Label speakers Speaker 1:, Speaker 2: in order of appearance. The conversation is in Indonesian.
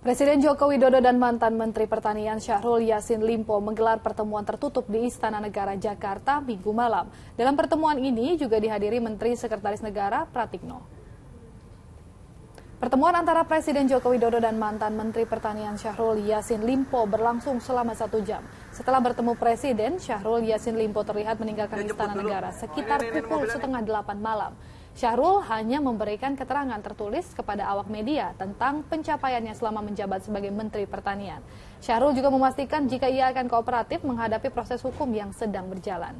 Speaker 1: Presiden Joko Widodo dan mantan Menteri Pertanian Syahrul Yasin Limpo menggelar pertemuan tertutup di Istana Negara Jakarta minggu malam. Dalam pertemuan ini juga dihadiri Menteri Sekretaris Negara Pratikno. Pertemuan antara Presiden Joko Widodo dan mantan Menteri Pertanian Syahrul Yasin Limpo berlangsung selama satu jam. Setelah bertemu Presiden, Syahrul Yasin Limpo terlihat meninggalkan Istana Negara oh, sekitar pukul setengah delapan malam. Syahrul hanya memberikan keterangan tertulis kepada awak media tentang pencapaiannya selama menjabat sebagai Menteri Pertanian. Syahrul juga memastikan jika ia akan kooperatif menghadapi proses hukum yang sedang berjalan.